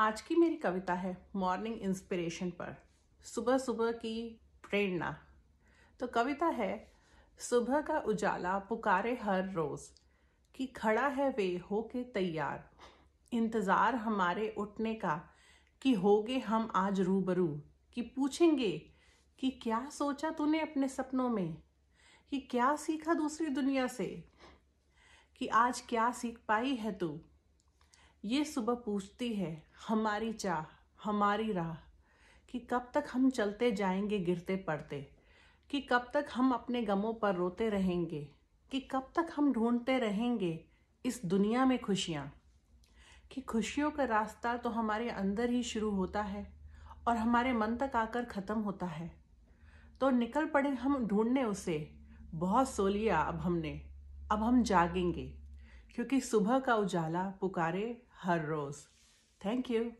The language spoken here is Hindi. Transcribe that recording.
आज की मेरी कविता है मॉर्निंग इंस्पिरेशन पर सुबह सुबह की प्रेरणा तो कविता है सुबह का उजाला पुकारे हर रोज कि खड़ा है वे हो के तैयार इंतज़ार हमारे उठने का कि होगे हम आज रूबरू कि पूछेंगे कि क्या सोचा तूने अपने सपनों में कि क्या सीखा दूसरी दुनिया से कि आज क्या सीख पाई है तू ये सुबह पूछती है हमारी चाह हमारी राह कि कब तक हम चलते जाएंगे गिरते पड़ते कि कब तक हम अपने गमों पर रोते रहेंगे कि कब तक हम ढूंढते रहेंगे इस दुनिया में खुशियाँ कि खुशियों का रास्ता तो हमारे अंदर ही शुरू होता है और हमारे मन तक आकर ख़त्म होता है तो निकल पड़े हम ढूंढने उसे बहुत सो लिया अब हमने अब हम जागेंगे क्योंकि सुबह का उजाला पुकारे हर रोज़ थैंक यू